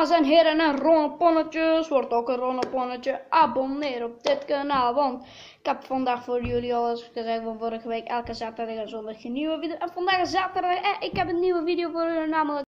Dames en heren, een ronnenponnetjes wordt ook een ronneponnetje. Abonneer op dit kanaal, want ik heb vandaag voor jullie alles gezegd van vorige week. Elke zaterdag en zondag een nieuwe video. En vandaag is zaterdag en ik heb een nieuwe video voor jullie, namelijk...